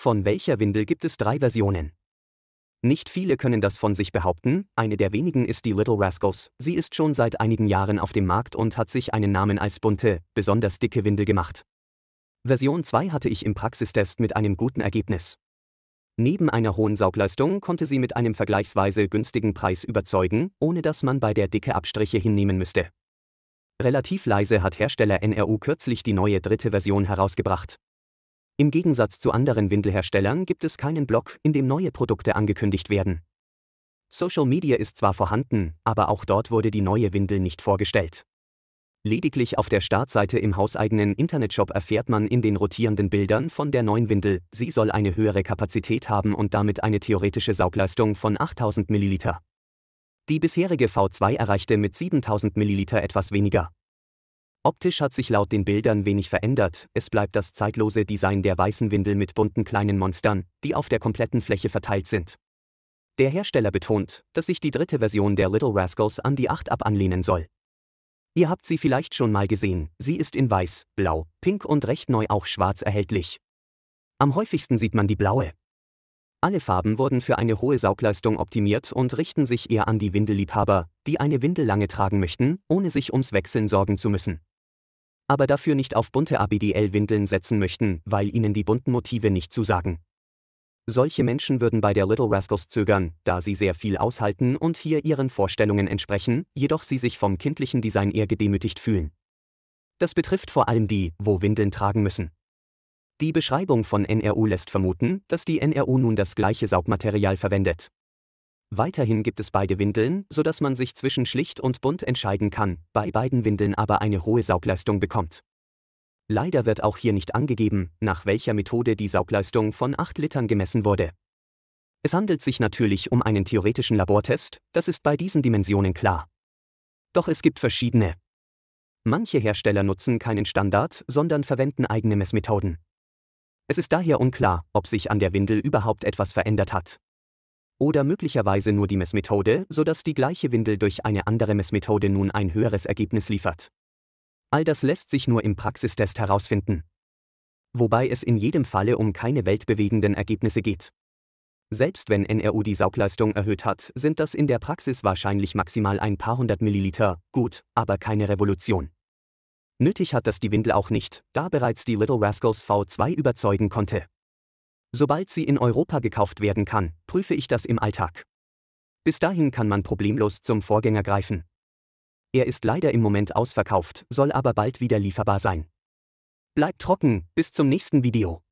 Von welcher Windel gibt es drei Versionen? Nicht viele können das von sich behaupten, eine der wenigen ist die Little Rascals, sie ist schon seit einigen Jahren auf dem Markt und hat sich einen Namen als bunte, besonders dicke Windel gemacht. Version 2 hatte ich im Praxistest mit einem guten Ergebnis. Neben einer hohen Saugleistung konnte sie mit einem vergleichsweise günstigen Preis überzeugen, ohne dass man bei der Dicke Abstriche hinnehmen müsste. Relativ leise hat Hersteller NRU kürzlich die neue dritte Version herausgebracht. Im Gegensatz zu anderen Windelherstellern gibt es keinen Blog, in dem neue Produkte angekündigt werden. Social Media ist zwar vorhanden, aber auch dort wurde die neue Windel nicht vorgestellt. Lediglich auf der Startseite im hauseigenen Internetshop erfährt man in den rotierenden Bildern von der neuen Windel, sie soll eine höhere Kapazität haben und damit eine theoretische Saugleistung von 8000 ml. Die bisherige V2 erreichte mit 7000 ml etwas weniger. Optisch hat sich laut den Bildern wenig verändert, es bleibt das zeitlose Design der weißen Windel mit bunten kleinen Monstern, die auf der kompletten Fläche verteilt sind. Der Hersteller betont, dass sich die dritte Version der Little Rascals an die 8 ab anlehnen soll. Ihr habt sie vielleicht schon mal gesehen, sie ist in weiß, blau, pink und recht neu auch schwarz erhältlich. Am häufigsten sieht man die blaue. Alle Farben wurden für eine hohe Saugleistung optimiert und richten sich eher an die Windelliebhaber, die eine Windel lange tragen möchten, ohne sich ums Wechseln sorgen zu müssen aber dafür nicht auf bunte ABDL-Windeln setzen möchten, weil ihnen die bunten Motive nicht zusagen. Solche Menschen würden bei der Little Rascals zögern, da sie sehr viel aushalten und hier ihren Vorstellungen entsprechen, jedoch sie sich vom kindlichen Design eher gedemütigt fühlen. Das betrifft vor allem die, wo Windeln tragen müssen. Die Beschreibung von NRU lässt vermuten, dass die NRU nun das gleiche Saugmaterial verwendet. Weiterhin gibt es beide Windeln, sodass man sich zwischen schlicht und bunt entscheiden kann, bei beiden Windeln aber eine hohe Saugleistung bekommt. Leider wird auch hier nicht angegeben, nach welcher Methode die Saugleistung von 8 Litern gemessen wurde. Es handelt sich natürlich um einen theoretischen Labortest, das ist bei diesen Dimensionen klar. Doch es gibt verschiedene. Manche Hersteller nutzen keinen Standard, sondern verwenden eigene Messmethoden. Es ist daher unklar, ob sich an der Windel überhaupt etwas verändert hat oder möglicherweise nur die Messmethode, sodass die gleiche Windel durch eine andere Messmethode nun ein höheres Ergebnis liefert. All das lässt sich nur im Praxistest herausfinden. Wobei es in jedem Falle um keine weltbewegenden Ergebnisse geht. Selbst wenn NRU die Saugleistung erhöht hat, sind das in der Praxis wahrscheinlich maximal ein paar hundert Milliliter, gut, aber keine Revolution. Nötig hat das die Windel auch nicht, da bereits die Little Rascals V2 überzeugen konnte. Sobald sie in Europa gekauft werden kann, prüfe ich das im Alltag. Bis dahin kann man problemlos zum Vorgänger greifen. Er ist leider im Moment ausverkauft, soll aber bald wieder lieferbar sein. Bleibt trocken, bis zum nächsten Video.